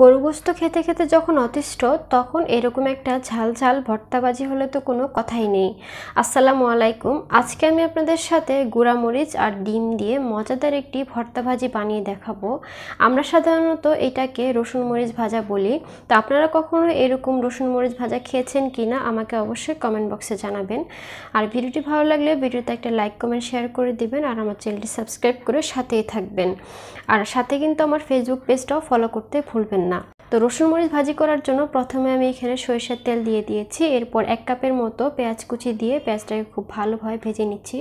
গরু গোস্ত খেতে খেতে যখন অতিষ্ঠ তখন এরকম একটা ঝাল ঝাল ভর্তাবাজি হলে তো কোনো কথাই নেই আসসালামু আলাইকুম আজকে আমি আপনাদের সাথে গুঁড়ামরিচ আর ডিম দিয়ে মজাদার একটি ভর্তাভাজি বানিয়ে দেখাবো আমরা সাধারণত এটাকে রসুন মরিচ ভাজা বলি তো আপনারা কখনো এরকম রসুন মরিচ ভাজা খেয়েছেন কি না আমাকে অবশ্যই কমেন্ট বক্সে জানাবেন আর ভিডিওটি ভালো লাগলে ভিডিওতে একটা লাইক কমেন্ট শেয়ার করে দিবেন আর আমার চ্যানেলটি সাবস্ক্রাইব করে সাথেই থাকবেন আর সাথে কিন্তু আমার ফেসবুক পেজটাও ফলো করতে ভুলবেন না তো রসুন মরিচ ভাজি করার জন্য প্রথমে আমি এখানে সরিষার তেল দিয়ে দিয়েছি এরপর এক কাপের মতো পেঁয়াজ কুচি দিয়ে পেঁয়াজটাকে খুব ভালোভাবে ভেজে নিচ্ছি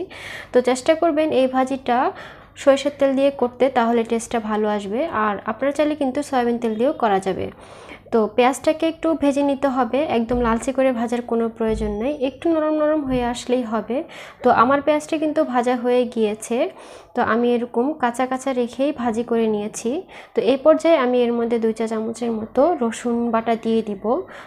তো চেষ্টা করবেন এই ভাজিটা সরিষার তেল দিয়ে করতে তাহলে টেস্টটা ভালো আসবে আর আপনার চাইলে কিন্তু সয়াবিন তেল দিয়েও করা যাবে তো পেঁয়াজটাকে একটু ভেজে নিতে হবে একদম লালচে করে ভাজার কোনো প্রয়োজন নেই একটু নরম নরম হয়ে আসলেই হবে তো আমার পেঁয়াজটা কিন্তু ভাজা হয়ে গিয়েছে তো আমি এরকম কাঁচা কাঁচা রেখেই ভাজি করে নিয়েছি তো এই পর্যায়ে আমি এর মধ্যে দুই চা চামচের মতো রসুন বাটা দিয়ে দিব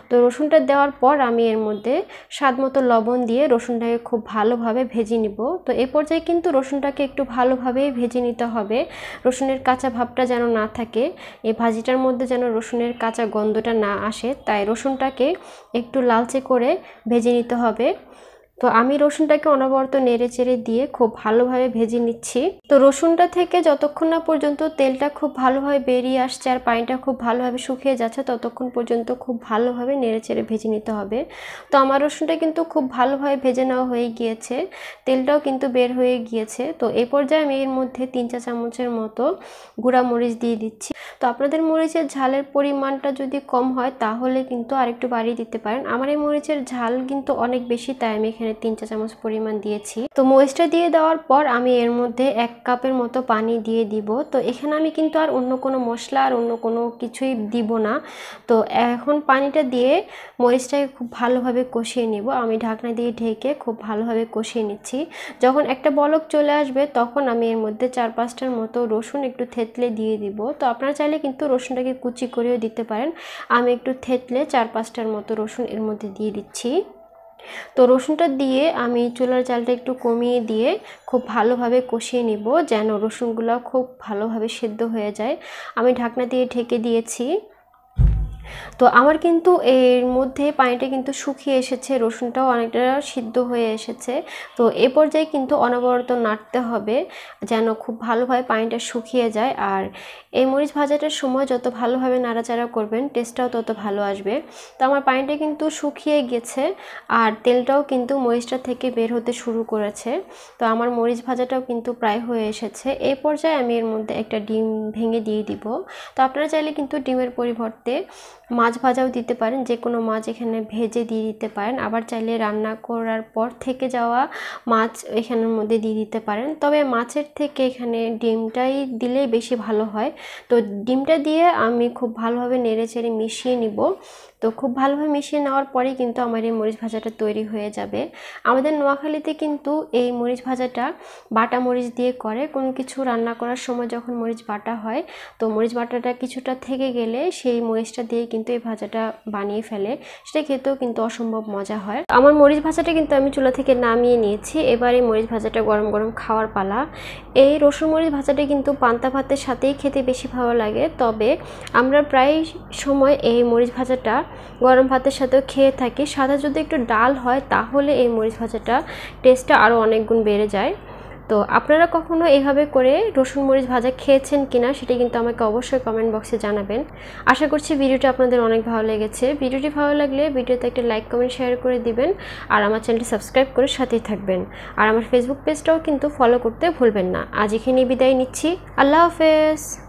তো রসুনটা দেওয়ার পর আমি এর মধ্যে স্বাদ মতো লবণ দিয়ে রসুনটাকে খুব ভালোভাবে ভেজে নিব তো এ পর্যায়ে কিন্তু রসুনটাকে একটু ভালোভাবেই ভেজে নিতে হবে রসুনের কাঁচা ভাবটা যেন না থাকে এই ভাজিটার মধ্যে যেন রসুনের কাঁচা গন্ধ গন্ধটা না আসে তাই রসুনটাকে একটু লালচে করে ভেজে নিতে হবে তো আমি রসুনটাকে অনবরত নেড়ে চেড়ে দিয়ে খুব ভালোভাবে ভেজে নিচ্ছি তো রসুনটা থেকে যতক্ষণ না পর্যন্ত তেলটা খুব ভালোভাবে বেরিয়ে আসছে আর পানিটা খুব ভালোভাবে শুকিয়ে যাচ্ছে ততক্ষণ পর্যন্ত খুব ভালোভাবে নেড়ে চেড়ে ভেজে নিতে হবে তো আমার রসুনটা কিন্তু খুব ভালোভাবে ভেজে নেওয়া হয়ে গিয়েছে তেলটাও কিন্তু বের হয়ে গিয়েছে তো এই পর্যায়ে আমি এর মধ্যে তিন চা চামচের মতো গুঁড়া মরিচ দিয়ে দিচ্ছি তো আপনাদের মরিচের ঝালের পরিমাণটা যদি কম হয় তাহলে কিন্তু আরেকটু বাড়িয়ে দিতে পারেন আমার এই মরিচের ঝাল কিন্তু অনেক বেশি তাই আমি এখানে এখানে তিন চা চামচ পরিমাণ দিয়েছি তো মরিচটা দিয়ে দেওয়ার পর আমি এর মধ্যে এক কাপের মতো পানি দিয়ে দিব তো এখানে আমি কিন্তু আর অন্য কোনো মশলা আর অন্য কোনো কিছুই দিব না তো এখন পানিটা দিয়ে মরিচটাকে খুব ভালোভাবে কষিয়ে নিব আমি ঢাকনা দিয়ে ঢেকে খুব ভালোভাবে কষিয়ে নিচ্ছি যখন একটা বলক চলে আসবে তখন আমি এর মধ্যে চার পাঁচটার মতো রসুন একটু থেতলে দিয়ে দিব তো আপনারা চাইলে কিন্তু রসুনটাকে কুচি করেও দিতে পারেন আমি একটু থেতলে চার পাঁচটার মতো রসুন এর মধ্যে দিয়ে দিচ্ছি তো রসুনটা দিয়ে আমি চুলার চালটা একটু কমিয়ে দিয়ে খুব ভালোভাবে কষিয়ে নিব যেন রসুনগুলো খুব ভালোভাবে সেদ্ধ হয়ে যায় আমি ঢাকনা দিয়ে ঢেকে দিয়েছি তো আমার কিন্তু এর মধ্যে পানিটা কিন্তু শুকিয়ে এসেছে রসুনটাও অনেকটা সিদ্ধ হয়ে এসেছে তো এ পর্যায়ে কিন্তু অনবরত নাড়তে হবে যেন খুব ভালোভাবে পানিটা শুকিয়ে যায় আর এই মরিচ ভাজাটার সময় যত ভালোভাবে নাড়াচাড়া করবেন টেস্টটাও তত ভালো আসবে তো আমার পানিটা কিন্তু শুকিয়ে গেছে আর তেলটাও কিন্তু মরিচটা থেকে বের হতে শুরু করেছে তো আমার মরিচ ভাজাটাও কিন্তু প্রায় হয়ে এসেছে এ পর্যায়ে আমি এর মধ্যে একটা ডিম ভেঙে দিয়ে দিব তো আপনারা চাইলে কিন্তু ডিমের পরিবর্তে মাছ ভাজাও দিতে পারেন যে কোনো মাছ এখানে ভেজে দিয়ে দিতে পারেন আবার চাইলে রান্না করার পর থেকে যাওয়া মাছ এখানের মধ্যে দিয়ে দিতে পারেন তবে মাছের থেকে এখানে ডিমটাই দিলে বেশি ভালো হয় তো ডিমটা দিয়ে আমি খুব ভালোভাবে নেড়ে চেড়ে মিশিয়ে নিব তো খুব ভালোভাবে মিশিয়ে নেওয়ার পরেই কিন্তু আমার এই মরিচ ভাজাটা তৈরি হয়ে যাবে আমাদের নোয়াখালীতে কিন্তু এই মরিচ ভাজাটা বাটা মরিচ দিয়ে করে কোনো কিছু রান্না করার সময় যখন মরিচ বাটা হয় তো মরিচ বাটাটা কিছুটা থেকে গেলে সেই মরিচটা দিয়ে কিন্তু এই ভাজাটা বানিয়ে ফেলে সেটা খেতেও কিন্তু অসম্ভব মজা হয় আমার মরিচ ভাজাটা কিন্তু আমি চুলা থেকে নামিয়ে নিয়েছি এবার এই মরিচ ভাজাটা গরম গরম খাওয়ার পালা এই রসুন মরিচ ভাজাটা কিন্তু পান্তা ভাতের সাথেই খেতে বেশি ভালো লাগে তবে আমরা প্রায় সময় এই মরিচ ভাজাটা গরম ভাতের সাথেও খেয়ে থাকি সাদা যদি একটু ডাল হয় তাহলে এই মরিচ ভাজাটা টেস্টটা আরও অনেক গুণ বেড়ে যায় তো আপনারা কখনো এভাবে করে রসুন মরিচ ভাজা খেয়েছেন কিনা সেটি কিন্তু আমাকে অবশ্যই কমেন্ট বক্সে জানাবেন আশা করছি ভিডিওটি আপনাদের অনেক ভালো লেগেছে ভিডিওটি ভালো লাগলে ভিডিওতে একটা লাইক কমেন্ট শেয়ার করে দিবেন আর আমার চ্যানেলটি সাবস্ক্রাইব করে সাথেই থাকবেন আর আমার ফেসবুক পেজটাও কিন্তু ফলো করতে ভুলবেন না আজ এখানে বিদায় নিচ্ছি আল্লাহ হাফেজ